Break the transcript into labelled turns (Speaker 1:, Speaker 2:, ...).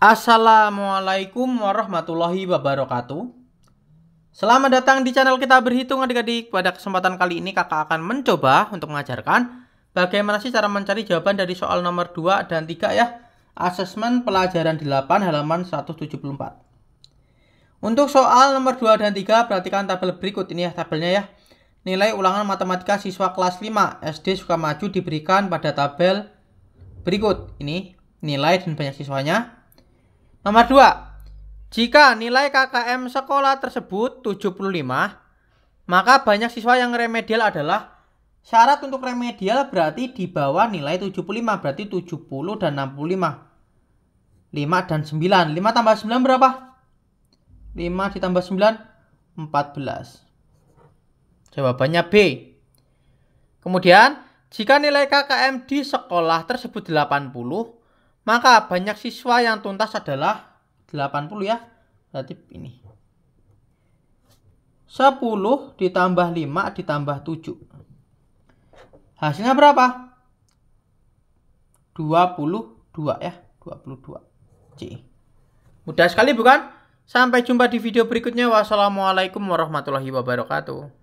Speaker 1: Assalamualaikum warahmatullahi wabarakatuh. Selamat datang di channel kita berhitung adik-adik. Pada kesempatan kali ini kakak akan mencoba untuk mengajarkan bagaimana sih cara mencari jawaban dari soal nomor 2 dan 3 ya. Asesmen pelajaran 8 halaman 174. Untuk soal nomor 2 dan 3 perhatikan tabel berikut ini ya tabelnya ya. Nilai ulangan matematika siswa kelas 5 SD Sukamaju diberikan pada tabel berikut. Ini nilai dan banyak siswanya Nomor 2. Jika nilai KKM sekolah tersebut 75, maka banyak siswa yang remedial adalah syarat untuk remedial berarti di bawah nilai 75, berarti 70 dan 65. 5 dan 9. 5 tambah 9 berapa? 5 ditambah 9 14. Jawabannya B. Kemudian, jika nilai KKM di sekolah tersebut 80, maka banyak siswa yang tuntas adalah 80 ya. Berarti ini. 10 ditambah 5 ditambah 7. Hasilnya berapa? 22 ya. 22. C. Mudah sekali bukan? Sampai jumpa di video berikutnya. Wassalamualaikum warahmatullahi wabarakatuh.